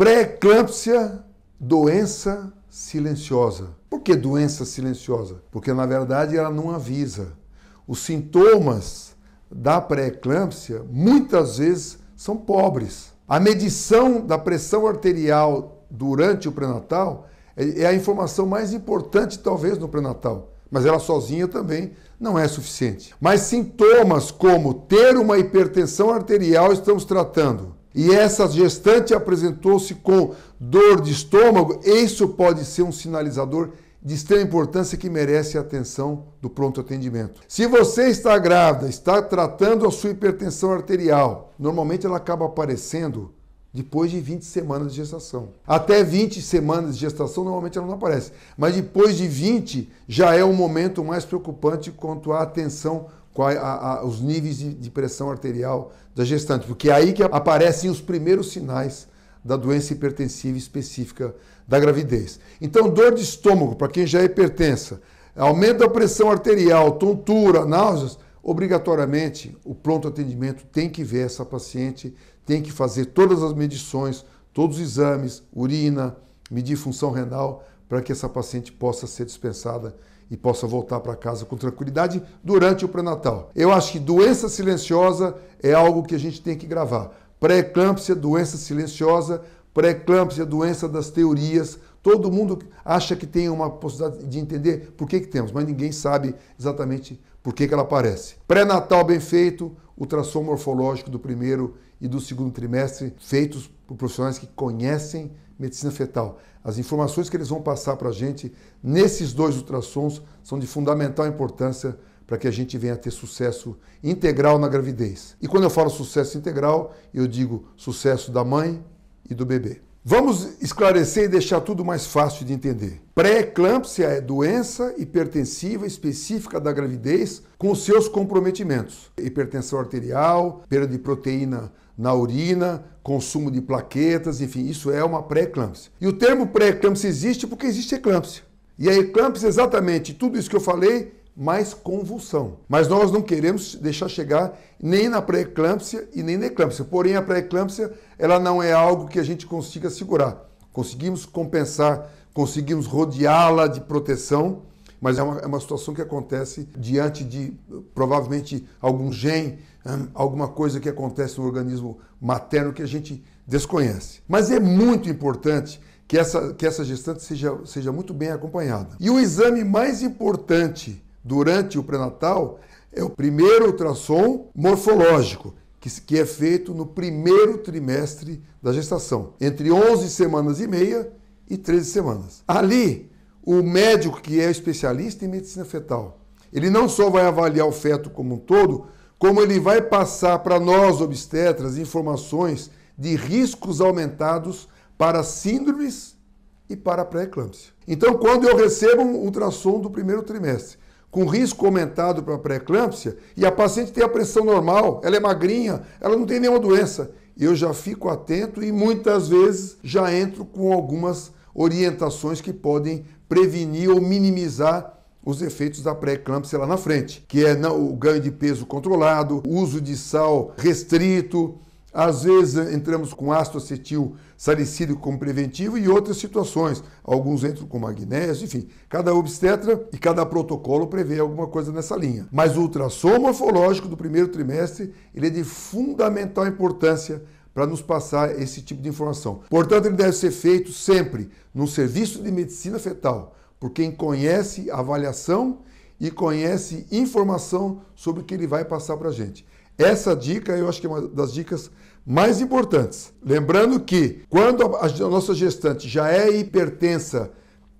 Pré-eclâmpsia, doença silenciosa. Por que doença silenciosa? Porque na verdade ela não avisa. Os sintomas da pré-eclâmpsia muitas vezes são pobres. A medição da pressão arterial durante o pré-natal é, é a informação mais importante, talvez, no pré-natal. Mas ela sozinha também não é suficiente. Mas sintomas como ter uma hipertensão arterial estamos tratando e essa gestante apresentou-se com dor de estômago, isso pode ser um sinalizador de extrema importância que merece a atenção do pronto atendimento. Se você está grávida, está tratando a sua hipertensão arterial, normalmente ela acaba aparecendo depois de 20 semanas de gestação. Até 20 semanas de gestação, normalmente ela não aparece. Mas depois de 20, já é o momento mais preocupante quanto à atenção qual a, a, os níveis de, de, pressão arterial da gestante, porque é aí que aparecem os primeiros sinais da doença hipertensiva específica da gravidez. Então, dor de estômago, para quem já é hipertensa, aumento da pressão arterial, tontura, náuseas, obrigatoriamente o pronto atendimento tem que ver essa paciente, tem que fazer todas as medições, todos os exames, urina, medir função renal, para que essa paciente possa ser dispensada e possa voltar para casa com tranquilidade durante o pré-natal. Eu acho que doença silenciosa é algo que a gente tem que gravar. Pré-eclâmpsia, doença silenciosa, pré-eclâmpsia, doença das teorias. Todo mundo acha que tem uma possibilidade de entender por que, que temos, mas ninguém sabe exatamente por que, que ela aparece. Pré-natal bem feito, ultrassom morfológico do primeiro e do segundo trimestre, feitos por profissionais que conhecem medicina fetal. As informações que eles vão passar para a gente nesses dois ultrassons são de fundamental importância para que a gente venha a ter sucesso integral na gravidez. E quando eu falo sucesso integral, eu digo sucesso da mãe e do bebê. Vamos esclarecer e deixar tudo mais fácil de entender. Pré-eclâmpsia é doença hipertensiva específica da gravidez com seus comprometimentos: hipertensão arterial, perda de proteína na urina, consumo de plaquetas, enfim, isso é uma pré-eclâmpsia. E o termo pré-eclâmpsia existe porque existe eclâmpsia. E a eclâmpsia é exatamente tudo isso que eu falei, mais convulsão. Mas nós não queremos deixar chegar nem na pré-eclâmpsia e nem na eclâmpsia. Porém, a pré-eclâmpsia, ela não é algo que a gente consiga segurar. Conseguimos compensar, conseguimos rodeá-la de proteção, mas é uma, é uma situação que acontece diante de provavelmente algum gene, hum, alguma coisa que acontece no organismo materno que a gente desconhece. Mas é muito importante que essa, que essa gestante seja, seja muito bem acompanhada. E o exame mais importante durante o pré-natal é o primeiro ultrassom morfológico, que, é feito no primeiro trimestre da gestação, entre 11 semanas e meia e 13 semanas. Ali, o médico que é especialista em medicina fetal, ele não só vai avaliar o feto como um todo, como ele vai passar para nós obstetras informações de riscos aumentados para síndromes e para pré-eclâmpsia. Então, quando eu recebo um ultrassom do primeiro trimestre, com risco aumentado para pré-eclâmpsia, e a paciente tem a pressão normal, ela é magrinha, ela não tem nenhuma doença, eu já fico atento e muitas vezes já entro com algumas orientações que podem prevenir ou minimizar os efeitos da pré-eclâmpsia lá na frente, que é o ganho de peso controlado, uso de sal restrito, às vezes eh, entramos com ácido acetil salicílico como preventivo e outras situações. Alguns entram com magnésio, enfim. Cada obstetra e cada protocolo prevê alguma coisa nessa linha. Mas o ultrassom morfológico do primeiro trimestre ele é de fundamental importância para nos passar esse tipo de informação. Portanto, ele deve ser feito sempre no serviço de medicina fetal, por quem conhece avaliação e conhece informação sobre o que ele vai passar para a gente. Essa dica eu acho que é uma das dicas mais importantes. Lembrando que quando a nossa gestante já é hipertensa,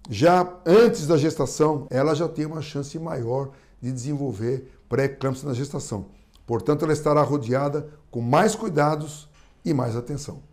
já antes da gestação, ela já tem uma chance maior de desenvolver pré-eclâmpsia na gestação. Portanto, ela estará rodeada com mais cuidados e mais atenção.